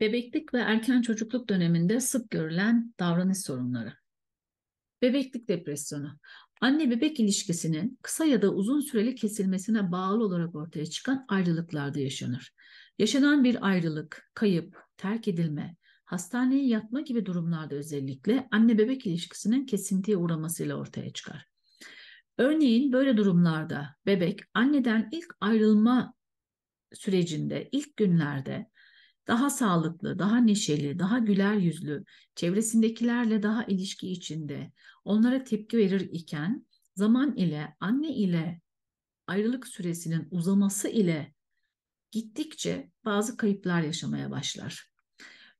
Bebeklik ve erken çocukluk döneminde sık görülen davranış sorunları. Bebeklik depresyonu. Anne bebek ilişkisinin kısa ya da uzun süreli kesilmesine bağlı olarak ortaya çıkan ayrılıklarda yaşanır. Yaşanan bir ayrılık, kayıp, terk edilme, hastaneye yatma gibi durumlarda özellikle anne bebek ilişkisinin kesintiye uğramasıyla ortaya çıkar. Örneğin böyle durumlarda bebek anneden ilk ayrılma sürecinde, ilk günlerde daha sağlıklı, daha neşeli, daha güler yüzlü, çevresindekilerle daha ilişki içinde, onlara tepki verir iken zaman ile anne ile ayrılık süresinin uzaması ile gittikçe bazı kayıplar yaşamaya başlar.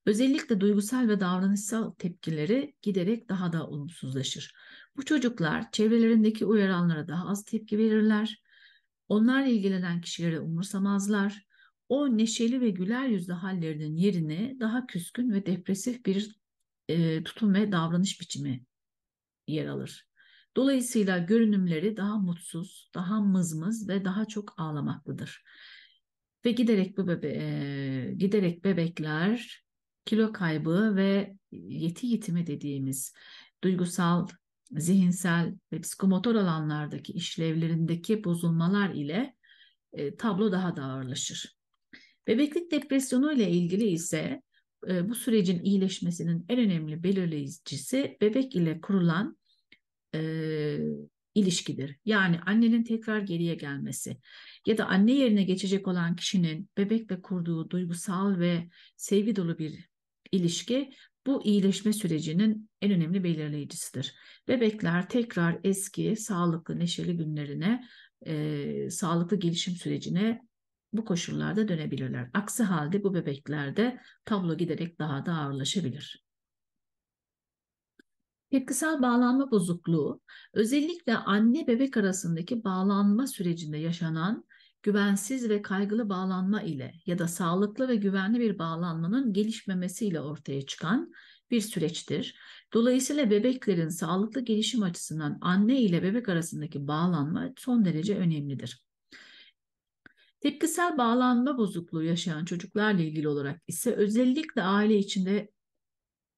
Özellikle duygusal ve davranışsal tepkileri giderek daha da olumsuzlaşır. Bu çocuklar çevrelerindeki uyaranlara daha az tepki verirler. Onlarla ilgilenen kişileri umursamazlar o neşeli ve güler yüzlü hallerinin yerine daha küskün ve depresif bir e, tutum ve davranış biçimi yer alır. Dolayısıyla görünümleri daha mutsuz, daha mızmız ve daha çok ağlamaklıdır. Ve giderek bebe e, giderek bebekler kilo kaybı ve yeti yitimi dediğimiz duygusal, zihinsel ve psikomotor alanlardaki işlevlerindeki bozulmalar ile e, tablo daha da ağırlaşır. Bebeklik depresyonu ile ilgili ise e, bu sürecin iyileşmesinin en önemli belirleyicisi bebek ile kurulan e, ilişkidir. Yani annenin tekrar geriye gelmesi ya da anne yerine geçecek olan kişinin bebekle kurduğu duygusal ve sevgi dolu bir ilişki bu iyileşme sürecinin en önemli belirleyicisidir. Bebekler tekrar eski, sağlıklı, neşeli günlerine, e, sağlıklı gelişim sürecine bu koşullarda dönebilirler. Aksi halde bu bebeklerde tablo giderek daha da ağırlaşabilir. Tepkisel bağlanma bozukluğu özellikle anne bebek arasındaki bağlanma sürecinde yaşanan güvensiz ve kaygılı bağlanma ile ya da sağlıklı ve güvenli bir bağlanmanın gelişmemesiyle ortaya çıkan bir süreçtir. Dolayısıyla bebeklerin sağlıklı gelişim açısından anne ile bebek arasındaki bağlanma son derece önemlidir. Tepkisel bağlanma bozukluğu yaşayan çocuklarla ilgili olarak ise özellikle aile içinde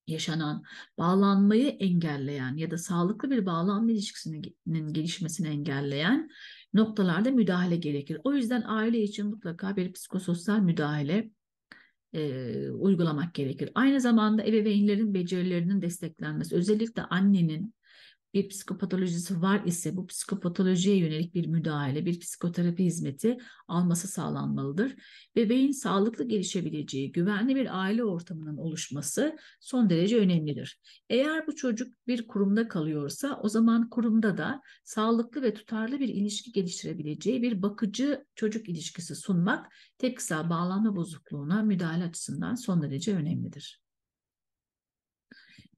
yaşanan bağlanmayı engelleyen ya da sağlıklı bir bağlanma ilişkisinin gelişmesini engelleyen noktalarda müdahale gerekir. O yüzden aile için mutlaka bir psikososyal müdahale e, uygulamak gerekir. Aynı zamanda ebeveynlerin becerilerinin desteklenmesi, özellikle annenin bir psikopatolojisi var ise bu psikopatolojiye yönelik bir müdahale, bir psikoterapi hizmeti alması sağlanmalıdır. Bebeğin sağlıklı gelişebileceği güvenli bir aile ortamının oluşması son derece önemlidir. Eğer bu çocuk bir kurumda kalıyorsa o zaman kurumda da sağlıklı ve tutarlı bir ilişki geliştirebileceği bir bakıcı çocuk ilişkisi sunmak tepkisel bağlanma bozukluğuna müdahale açısından son derece önemlidir.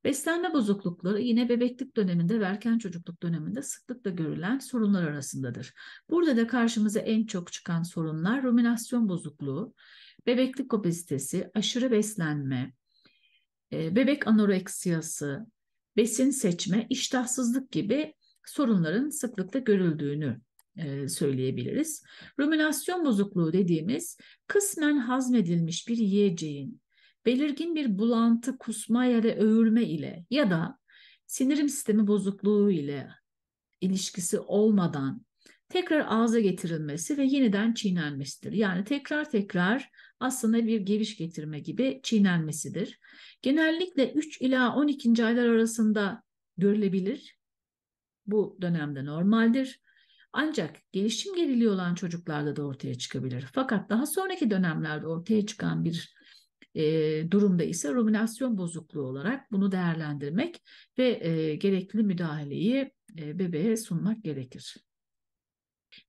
Beslenme bozuklukları yine bebeklik döneminde ve erken çocukluk döneminde sıklıkla görülen sorunlar arasındadır. Burada da karşımıza en çok çıkan sorunlar ruminasyon bozukluğu, bebeklik obezitesi, aşırı beslenme, e, bebek anoreksiyası, besin seçme, iştahsızlık gibi sorunların sıklıkla görüldüğünü e, söyleyebiliriz. Ruminasyon bozukluğu dediğimiz kısmen hazmedilmiş bir yiyeceğin belirgin bir bulantı, kusma ya da öğürme ile ya da sinirim sistemi bozukluğu ile ilişkisi olmadan tekrar ağza getirilmesi ve yeniden çiğnenmesidir. Yani tekrar tekrar aslında bir geviş getirme gibi çiğnenmesidir. Genellikle 3 ila 12. aylar arasında görülebilir. Bu dönemde normaldir. Ancak gelişim geriliği olan çocuklarda da ortaya çıkabilir. Fakat daha sonraki dönemlerde ortaya çıkan bir e, durumda ise ruminasyon bozukluğu olarak bunu değerlendirmek ve e, gerekli müdahaleyi e, bebeğe sunmak gerekir.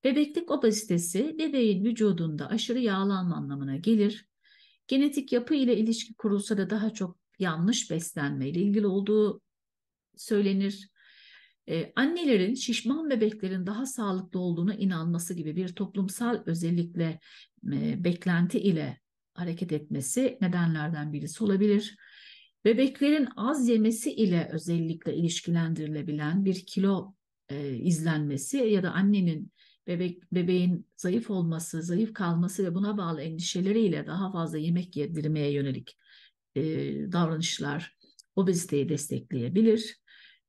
Bebeklik obezitesi bebeğin vücudunda aşırı yağlanma anlamına gelir. Genetik yapı ile ilişki kurulsa da daha çok yanlış beslenme ile ilgili olduğu söylenir. Ee, annelerin şişman bebeklerin daha sağlıklı olduğuna inanması gibi bir toplumsal özellikle e, beklenti ile hareket etmesi nedenlerden birisi olabilir. Bebeklerin az yemesi ile özellikle ilişkilendirilebilen bir kilo e, izlenmesi ya da annenin bebek bebeğin zayıf olması, zayıf kalması ve buna bağlı endişeleriyle daha fazla yemek yedirmeye yönelik e, davranışlar obeziteyi destekleyebilir.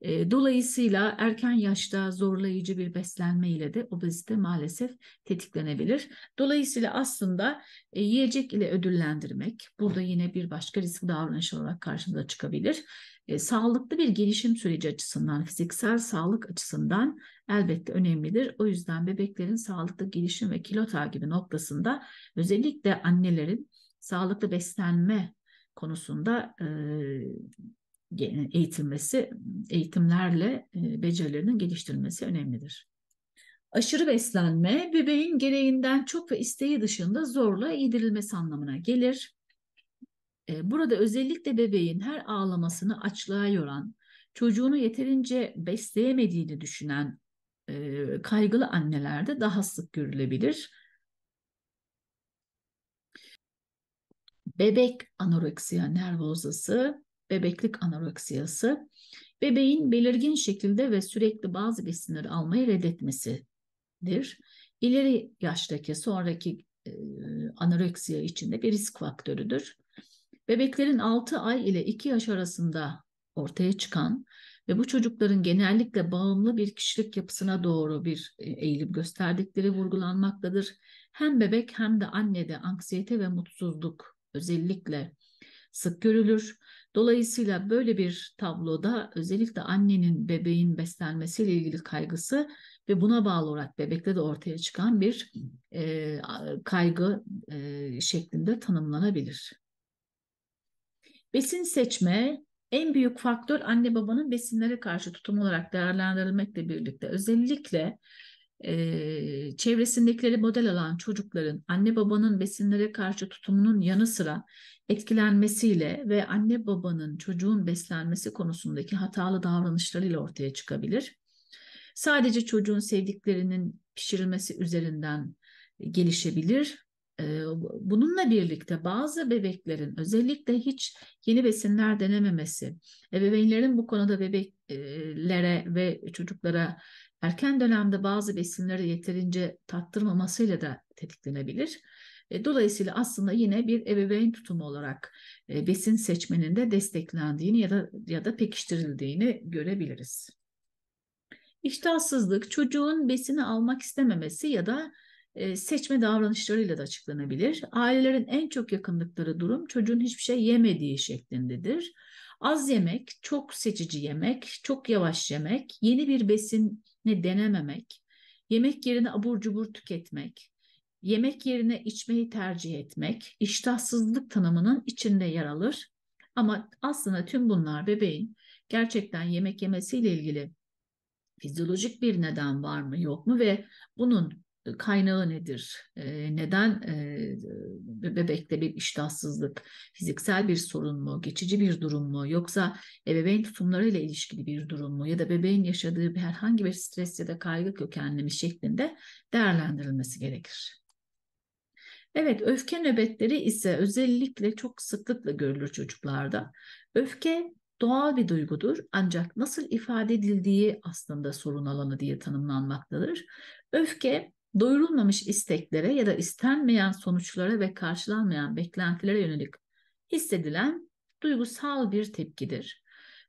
Ee, dolayısıyla erken yaşta zorlayıcı bir beslenme ile de obezite maalesef tetiklenebilir. Dolayısıyla aslında e, yiyecek ile ödüllendirmek burada yine bir başka risk davranış olarak karşımıza çıkabilir. E, sağlıklı bir gelişim süreci açısından, fiziksel sağlık açısından elbette önemlidir. O yüzden bebeklerin sağlıklı gelişim ve kilo takibi noktasında özellikle annelerin sağlıklı beslenme konusunda e, eğitilmesi, eğitimlerle e, becerilerinin geliştirilmesi önemlidir. Aşırı beslenme bebeğin gereğinden çok ve isteği dışında zorla yedirilmesi anlamına gelir. E, burada özellikle bebeğin her ağlamasını açlığa yoran, çocuğunu yeterince besleyemediğini düşünen e, kaygılı annelerde daha sık görülebilir. Bebek anoreksiya nervozası bebeklik anoreksiyası, bebeğin belirgin şekilde ve sürekli bazı besinleri almayı reddetmesidir. İleri yaştaki sonraki e, anoreksiya içinde bir risk faktörüdür. Bebeklerin 6 ay ile 2 yaş arasında ortaya çıkan ve bu çocukların genellikle bağımlı bir kişilik yapısına doğru bir e, eğilim gösterdikleri vurgulanmaktadır. Hem bebek hem de annede anksiyete ve mutsuzluk özellikle sık görülür. Dolayısıyla böyle bir tabloda özellikle annenin bebeğin beslenmesiyle ilgili kaygısı ve buna bağlı olarak bebekte de ortaya çıkan bir e, kaygı e, şeklinde tanımlanabilir. Besin seçme en büyük faktör anne babanın besinlere karşı tutum olarak değerlendirilmekle birlikte özellikle e, çevresindekileri model alan çocukların anne babanın besinlere karşı tutumunun yanı sıra etkilenmesiyle ve anne babanın çocuğun beslenmesi konusundaki hatalı davranışlarıyla ortaya çıkabilir. Sadece çocuğun sevdiklerinin pişirilmesi üzerinden gelişebilir. Bununla birlikte bazı bebeklerin özellikle hiç yeni besinler denememesi, ebeveynlerin bu konuda bebeklere ve çocuklara erken dönemde bazı besinleri yeterince tattırmamasıyla da tetiklenebilir. E, dolayısıyla aslında yine bir ebeveyn tutumu olarak e, besin seçmenin de desteklendiğini ya da ya da pekiştirildiğini görebiliriz. İştahsızlık çocuğun besini almak istememesi ya da e, seçme davranışlarıyla da açıklanabilir. Ailelerin en çok yakınlıkları durum çocuğun hiçbir şey yemediği şeklindedir. Az yemek, çok seçici yemek, çok yavaş yemek, yeni bir besin ne denememek, yemek yerine abur cubur tüketmek, yemek yerine içmeyi tercih etmek iştahsızlık tanımının içinde yer alır. Ama aslında tüm bunlar bebeğin gerçekten yemek yemesiyle ilgili fizyolojik bir neden var mı yok mu ve bunun kaynağı nedir? Neden bebekte bir iştahsızlık, fiziksel bir sorun mu, geçici bir durum mu yoksa ebeveyn tutumlarıyla ilişkili bir durum mu ya da bebeğin yaşadığı herhangi bir stres ya da kaygı kökenli mi şeklinde değerlendirilmesi gerekir. Evet, öfke nöbetleri ise özellikle çok sıklıkla görülür çocuklarda. Öfke doğal bir duygudur ancak nasıl ifade edildiği aslında sorun alanı diye tanımlanmaktadır. Öfke doyurulmamış isteklere ya da istenmeyen sonuçlara ve karşılanmayan beklentilere yönelik hissedilen duygusal bir tepkidir.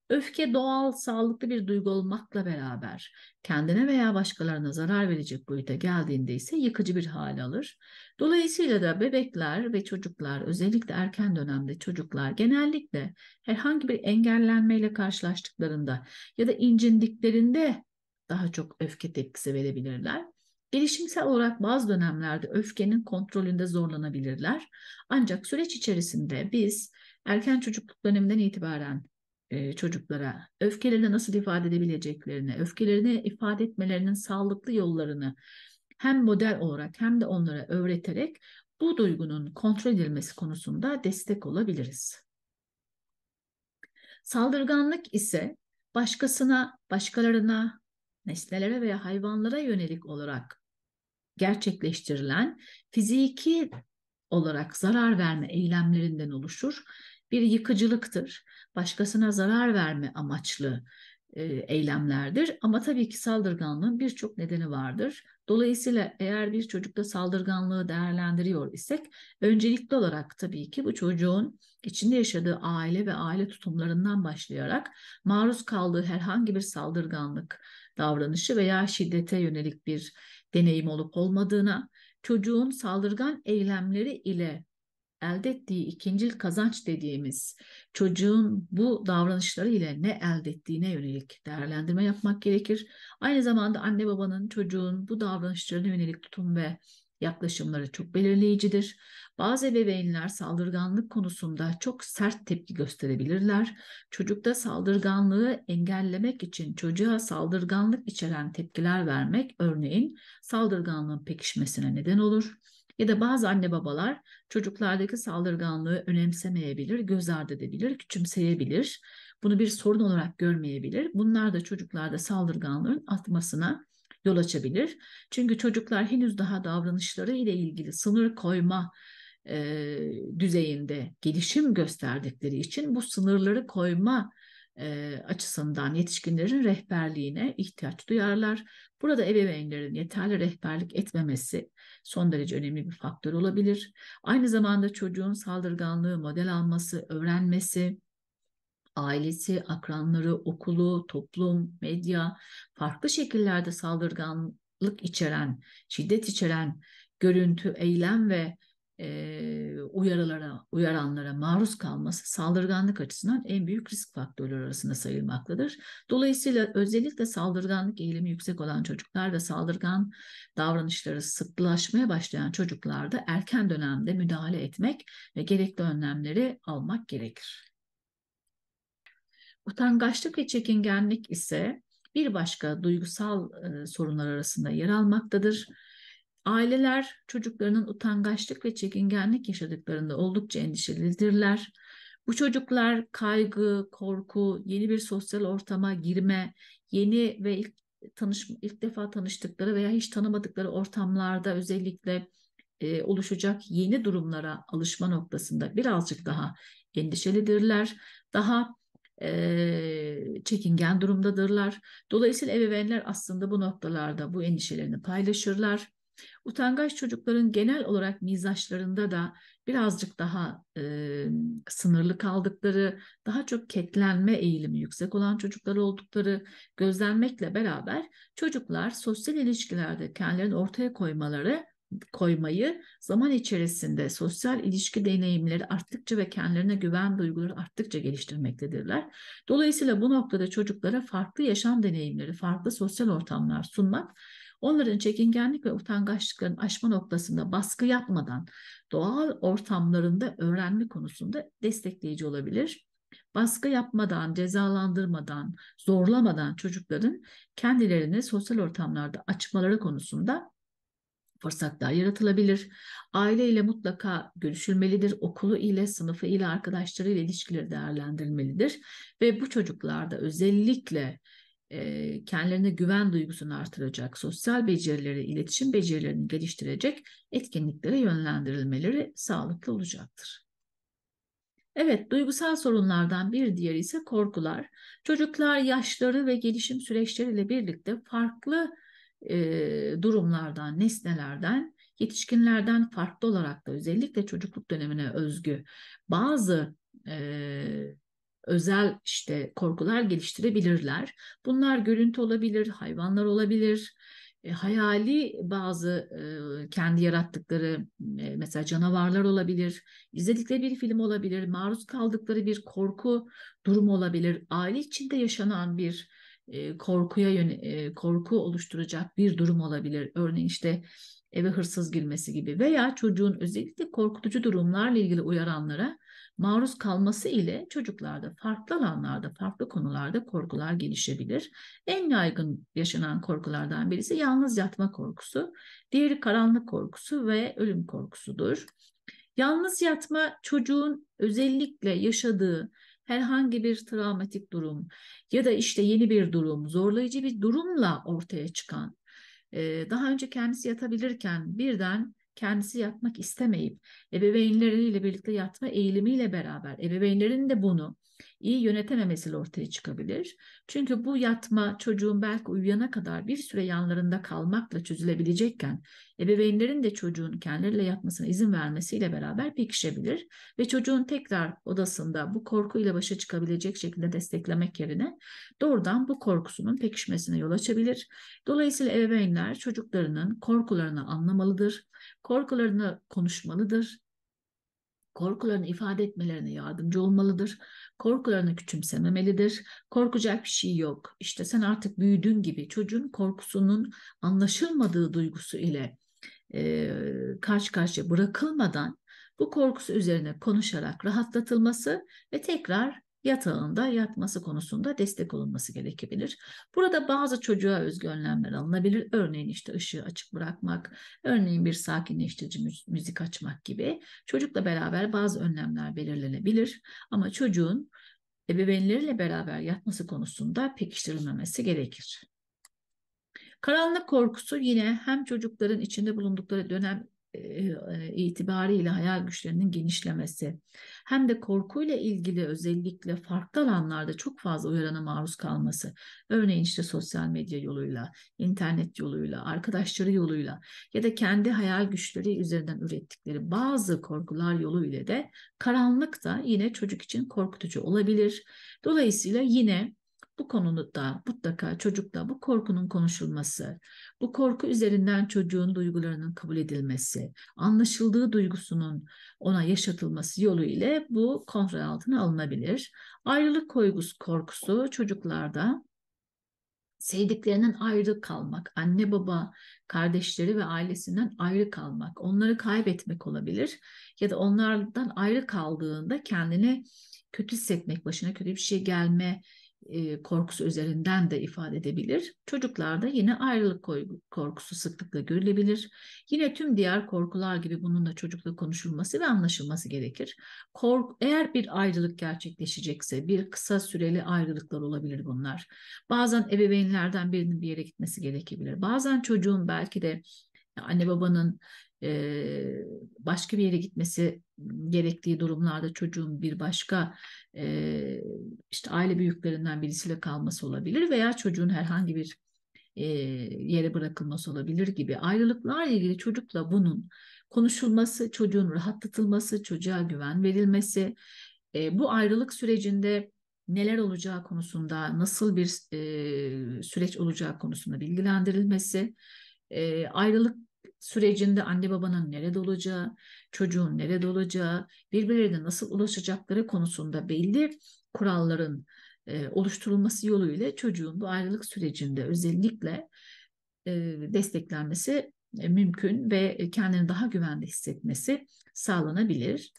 Öfke doğal, sağlıklı bir duygu olmakla beraber kendine veya başkalarına zarar verecek boyuta geldiğinde ise yıkıcı bir hal alır. Dolayısıyla da bebekler ve çocuklar özellikle erken dönemde çocuklar genellikle herhangi bir engellenmeyle karşılaştıklarında ya da incindiklerinde daha çok öfke tepkisi verebilirler. Gelişimsel olarak bazı dönemlerde öfkenin kontrolünde zorlanabilirler. Ancak süreç içerisinde biz erken çocukluk döneminden itibaren e, çocuklara öfkelerini nasıl ifade edebileceklerini, öfkelerini ifade etmelerinin sağlıklı yollarını hem model olarak hem de onlara öğreterek bu duygunun kontrol edilmesi konusunda destek olabiliriz. Saldırganlık ise başkasına, başkalarına, nesnelere veya hayvanlara yönelik olarak gerçekleştirilen fiziki olarak zarar verme eylemlerinden oluşur. Bir yıkıcılıktır. Başkasına zarar verme amaçlı e, eylemlerdir. Ama tabii ki saldırganlığın birçok nedeni vardır. Dolayısıyla eğer bir çocukta saldırganlığı değerlendiriyor isek öncelikli olarak tabii ki bu çocuğun içinde yaşadığı aile ve aile tutumlarından başlayarak maruz kaldığı herhangi bir saldırganlık davranışı veya şiddete yönelik bir deneyim olup olmadığına, çocuğun saldırgan eylemleri ile elde ettiği ikincil kazanç dediğimiz çocuğun bu davranışları ile ne elde ettiğine yönelik değerlendirme yapmak gerekir. Aynı zamanda anne babanın çocuğun bu davranışlarına yönelik tutum ve yaklaşımları çok belirleyicidir. Bazı ebeveynler saldırganlık konusunda çok sert tepki gösterebilirler. Çocukta saldırganlığı engellemek için çocuğa saldırganlık içeren tepkiler vermek örneğin saldırganlığın pekişmesine neden olur. Ya da bazı anne babalar çocuklardaki saldırganlığı önemsemeyebilir, göz ardı edebilir, küçümseyebilir. Bunu bir sorun olarak görmeyebilir. Bunlar da çocuklarda saldırganlığın artmasına yol açabilir. Çünkü çocuklar henüz daha davranışları ile ilgili sınır koyma e, düzeyinde gelişim gösterdikleri için bu sınırları koyma e, açısından yetişkinlerin rehberliğine ihtiyaç duyarlar. Burada ebeveynlerin yeterli rehberlik etmemesi son derece önemli bir faktör olabilir. Aynı zamanda çocuğun saldırganlığı model alması, öğrenmesi, ailesi, akranları, okulu, toplum, medya farklı şekillerde saldırganlık içeren, şiddet içeren görüntü, eylem ve e, uyarılara, uyaranlara maruz kalması saldırganlık açısından en büyük risk faktörleri arasında sayılmaktadır. Dolayısıyla özellikle saldırganlık eğilimi yüksek olan çocuklar ve saldırgan davranışları sıklaşmaya başlayan çocuklarda erken dönemde müdahale etmek ve gerekli önlemleri almak gerekir. Utangaçlık ve çekingenlik ise bir başka duygusal e, sorunlar arasında yer almaktadır. Aileler çocuklarının utangaçlık ve çekingenlik yaşadıklarında oldukça endişelidirler. Bu çocuklar kaygı, korku, yeni bir sosyal ortama girme, yeni ve ilk tanış ilk defa tanıştıkları veya hiç tanımadıkları ortamlarda özellikle e, oluşacak yeni durumlara alışma noktasında birazcık daha endişelidirler. Daha e, çekingen durumdadırlar. Dolayısıyla ebeveynler aslında bu noktalarda bu endişelerini paylaşırlar. Utangaç çocukların genel olarak mizaçlarında da birazcık daha e, sınırlı kaldıkları, daha çok ketlenme eğilimi yüksek olan çocuklar oldukları gözlenmekle beraber çocuklar sosyal ilişkilerde kendilerini ortaya koymaları koymayı zaman içerisinde sosyal ilişki deneyimleri arttıkça ve kendilerine güven duyguları arttıkça geliştirmektedirler. Dolayısıyla bu noktada çocuklara farklı yaşam deneyimleri, farklı sosyal ortamlar sunmak onların çekingenlik ve utangaçlıkların aşma noktasında baskı yapmadan doğal ortamlarında öğrenme konusunda destekleyici olabilir. Baskı yapmadan, cezalandırmadan, zorlamadan çocukların kendilerini sosyal ortamlarda açmaları konusunda fırsatlar yaratılabilir. Aile ile mutlaka görüşülmelidir. Okulu ile, sınıfı ile, arkadaşları ile ilişkileri değerlendirilmelidir. Ve bu çocuklarda özellikle e, kendilerine güven duygusunu artıracak, sosyal becerileri, iletişim becerilerini geliştirecek etkinliklere yönlendirilmeleri sağlıklı olacaktır. Evet, duygusal sorunlardan bir diğeri ise korkular. Çocuklar yaşları ve gelişim süreçleriyle birlikte farklı e, durumlardan, nesnelerden, yetişkinlerden farklı olarak da özellikle çocukluk dönemine özgü bazı e, özel işte korkular geliştirebilirler. Bunlar görüntü olabilir, hayvanlar olabilir, e, hayali bazı e, kendi yarattıkları e, mesela canavarlar olabilir, izledikleri bir film olabilir, maruz kaldıkları bir korku durumu olabilir, aile içinde yaşanan bir e, korkuya yön, e, korku oluşturacak bir durum olabilir. Örneğin işte eve hırsız girmesi gibi veya çocuğun özellikle korkutucu durumlarla ilgili uyaranlara maruz kalması ile çocuklarda farklı alanlarda, farklı konularda korkular gelişebilir. En yaygın yaşanan korkulardan birisi yalnız yatma korkusu, diğeri karanlık korkusu ve ölüm korkusudur. Yalnız yatma çocuğun özellikle yaşadığı herhangi bir travmatik durum ya da işte yeni bir durum, zorlayıcı bir durumla ortaya çıkan, e, daha önce kendisi yatabilirken birden kendisi yatmak istemeyip ebeveynleriyle birlikte yatma eğilimiyle beraber ebeveynlerin de bunu iyi yönetememesiyle ortaya çıkabilir. Çünkü bu yatma çocuğun belki uyuyana kadar bir süre yanlarında kalmakla çözülebilecekken ebeveynlerin de çocuğun kendileriyle yatmasına izin vermesiyle beraber pekişebilir ve çocuğun tekrar odasında bu korkuyla başa çıkabilecek şekilde desteklemek yerine doğrudan bu korkusunun pekişmesine yol açabilir. Dolayısıyla ebeveynler çocuklarının korkularını anlamalıdır, korkularını konuşmalıdır, korkularını ifade etmelerine yardımcı olmalıdır. Korkularını küçümsememelidir. Korkacak bir şey yok. İşte sen artık büyüdün gibi çocuğun korkusunun anlaşılmadığı duygusu ile e, karşı karşıya bırakılmadan bu korkusu üzerine konuşarak rahatlatılması ve tekrar yatağında yatması konusunda destek olunması gerekebilir. Burada bazı çocuğa özgü önlemler alınabilir. Örneğin işte ışığı açık bırakmak, örneğin bir sakinleştirici müzik açmak gibi çocukla beraber bazı önlemler belirlenebilir. Ama çocuğun ebeveynleriyle beraber yatması konusunda pekiştirilmemesi gerekir. Karanlık korkusu yine hem çocukların içinde bulundukları dönem itibariyle hayal güçlerinin genişlemesi hem de korkuyla ilgili özellikle farklı alanlarda çok fazla uyarana maruz kalması örneğin işte sosyal medya yoluyla internet yoluyla arkadaşları yoluyla ya da kendi hayal güçleri üzerinden ürettikleri bazı korkular yoluyla de karanlık da yine çocuk için korkutucu olabilir dolayısıyla yine bu konuda mutlaka çocukla bu korkunun konuşulması, bu korku üzerinden çocuğun duygularının kabul edilmesi, anlaşıldığı duygusunun ona yaşatılması yolu ile bu kontrol altına alınabilir. Ayrılık koygusu korkusu çocuklarda sevdiklerinden ayrı kalmak, anne baba, kardeşleri ve ailesinden ayrı kalmak, onları kaybetmek olabilir ya da onlardan ayrı kaldığında kendini kötü hissetmek, başına kötü bir şey gelme korkusu üzerinden de ifade edebilir. Çocuklarda yine ayrılık korkusu sıklıkla görülebilir. Yine tüm diğer korkular gibi bunun da çocukla konuşulması ve anlaşılması gerekir. Kork eğer bir ayrılık gerçekleşecekse bir kısa süreli ayrılıklar olabilir bunlar. Bazen ebeveynlerden birinin bir yere gitmesi gerekebilir. Bazen çocuğun belki de anne babanın e, başka bir yere gitmesi gerektiği durumlarda çocuğun bir başka e, işte aile büyüklerinden birisiyle kalması olabilir veya çocuğun herhangi bir e, yere bırakılması olabilir gibi ayrılıklarla ilgili çocukla bunun konuşulması, çocuğun rahatlatılması, çocuğa güven verilmesi, e, bu ayrılık sürecinde neler olacağı konusunda, nasıl bir e, süreç olacağı konusunda bilgilendirilmesi, e, ayrılık sürecinde anne babanın nerede olacağı, çocuğun nerede olacağı, birbirlerine nasıl ulaşacakları konusunda belli kuralların e, oluşturulması yoluyla çocuğun bu ayrılık sürecinde özellikle e, desteklenmesi e, mümkün ve kendini daha güvende hissetmesi sağlanabilir.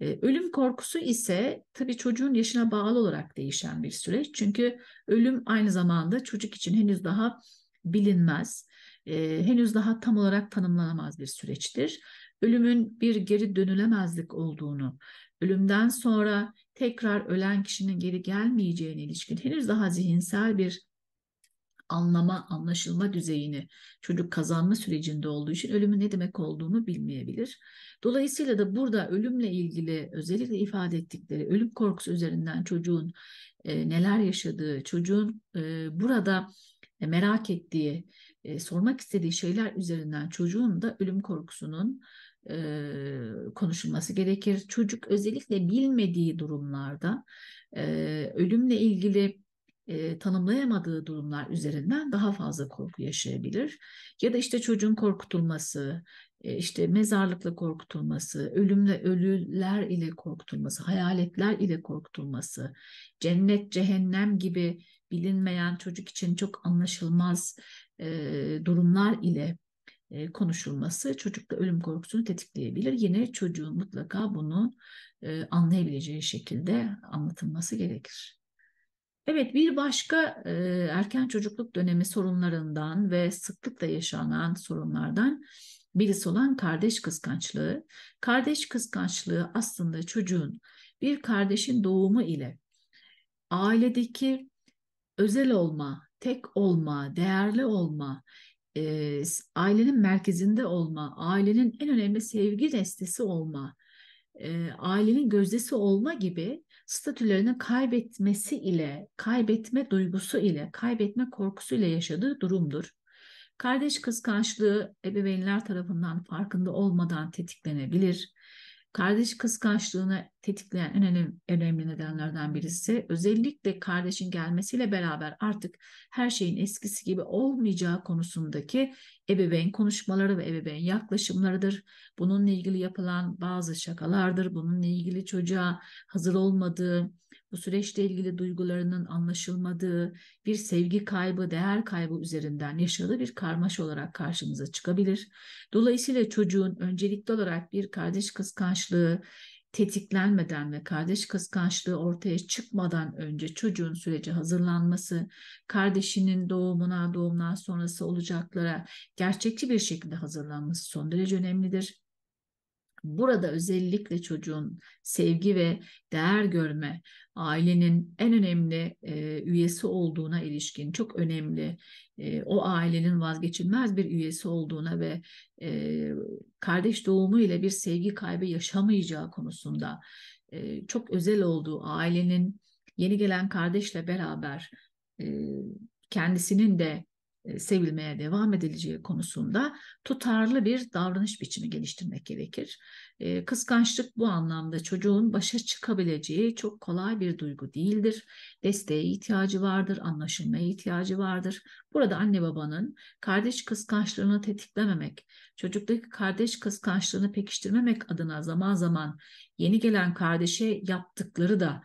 E, ölüm korkusu ise tabii çocuğun yaşına bağlı olarak değişen bir süreç. Çünkü ölüm aynı zamanda çocuk için henüz daha bilinmez. E, henüz daha tam olarak tanımlanamaz bir süreçtir. Ölümün bir geri dönülemezlik olduğunu, ölümden sonra tekrar ölen kişinin geri gelmeyeceğine ilişkin henüz daha zihinsel bir anlama, anlaşılma düzeyini çocuk kazanma sürecinde olduğu için ölümün ne demek olduğunu bilmeyebilir. Dolayısıyla da burada ölümle ilgili özellikle ifade ettikleri ölüm korkusu üzerinden çocuğun e, neler yaşadığı, çocuğun e, burada merak ettiği, e, sormak istediği şeyler üzerinden çocuğun da ölüm korkusunun e, konuşulması gerekir. Çocuk özellikle bilmediği durumlarda e, ölümle ilgili e, tanımlayamadığı durumlar üzerinden daha fazla korku yaşayabilir. Ya da işte çocuğun korkutulması, e, işte mezarlıkla korkutulması, ölümle ölüler ile korkutulması, hayaletler ile korkutulması, cennet, cehennem gibi bilinmeyen çocuk için çok anlaşılmaz e, durumlar ile e, konuşulması çocukta ölüm korkusunu tetikleyebilir. Yine çocuğun mutlaka bunu e, anlayabileceği şekilde anlatılması gerekir. Evet bir başka e, erken çocukluk dönemi sorunlarından ve sıklıkla yaşanan sorunlardan birisi olan kardeş kıskançlığı. Kardeş kıskançlığı aslında çocuğun bir kardeşin doğumu ile ailedeki özel olma, tek olma, değerli olma, e, ailenin merkezinde olma, ailenin en önemli sevgi nesnesi olma, e, ailenin gözdesi olma gibi statülerini kaybetmesi ile, kaybetme duygusu ile, kaybetme korkusu ile yaşadığı durumdur. Kardeş kıskançlığı ebeveynler tarafından farkında olmadan tetiklenebilir. Kardeş kıskançlığını tetikleyen en önemli, önemli nedenlerden birisi özellikle kardeşin gelmesiyle beraber artık her şeyin eskisi gibi olmayacağı konusundaki ebeveyn konuşmaları ve ebeveyn yaklaşımlarıdır. Bununla ilgili yapılan bazı şakalardır, bununla ilgili çocuğa hazır olmadığı bu süreçle ilgili duygularının anlaşılmadığı, bir sevgi kaybı, değer kaybı üzerinden yaşadığı bir karmaş olarak karşımıza çıkabilir. Dolayısıyla çocuğun öncelikli olarak bir kardeş kıskançlığı tetiklenmeden ve kardeş kıskançlığı ortaya çıkmadan önce çocuğun sürece hazırlanması, kardeşinin doğumuna, doğumdan sonrası olacaklara gerçekçi bir şekilde hazırlanması son derece önemlidir. Burada özellikle çocuğun sevgi ve değer görme, ailenin en önemli e, üyesi olduğuna ilişkin çok önemli, e, o ailenin vazgeçilmez bir üyesi olduğuna ve e, kardeş doğumu ile bir sevgi kaybı yaşamayacağı konusunda e, çok özel olduğu ailenin yeni gelen kardeşle beraber e, kendisinin de sevilmeye devam edileceği konusunda tutarlı bir davranış biçimi geliştirmek gerekir. Kıskançlık bu anlamda çocuğun başa çıkabileceği çok kolay bir duygu değildir. Desteğe ihtiyacı vardır, anlaşılmaya ihtiyacı vardır. Burada anne babanın kardeş kıskançlığını tetiklememek, çocuktaki kardeş kıskançlığını pekiştirmemek adına zaman zaman yeni gelen kardeşe yaptıkları da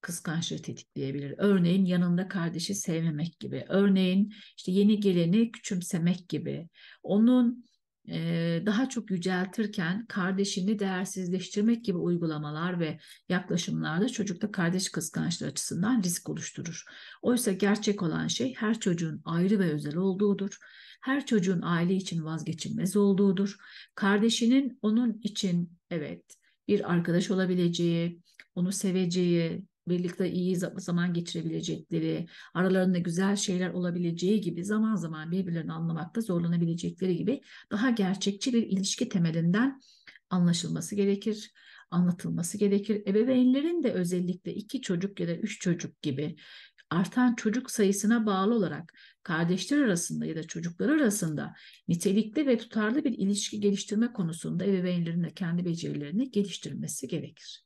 kıskançlığı tetikleyebilir. Örneğin yanında kardeşi sevmemek gibi. Örneğin işte yeni geleni küçümsemek gibi. Onun e, daha çok yüceltirken kardeşini değersizleştirmek gibi uygulamalar ve yaklaşımlarda çocukta kardeş kıskançlığı açısından risk oluşturur. Oysa gerçek olan şey her çocuğun ayrı ve özel olduğudur. Her çocuğun aile için vazgeçilmez olduğudur. Kardeşinin onun için evet bir arkadaş olabileceği, onu seveceği, birlikte iyi zaman geçirebilecekleri, aralarında güzel şeyler olabileceği gibi zaman zaman birbirlerini anlamakta zorlanabilecekleri gibi daha gerçekçi bir ilişki temelinden anlaşılması gerekir, anlatılması gerekir. Ebeveynlerin de özellikle iki çocuk ya da üç çocuk gibi artan çocuk sayısına bağlı olarak kardeşler arasında ya da çocuklar arasında nitelikli ve tutarlı bir ilişki geliştirme konusunda ebeveynlerin de kendi becerilerini geliştirmesi gerekir.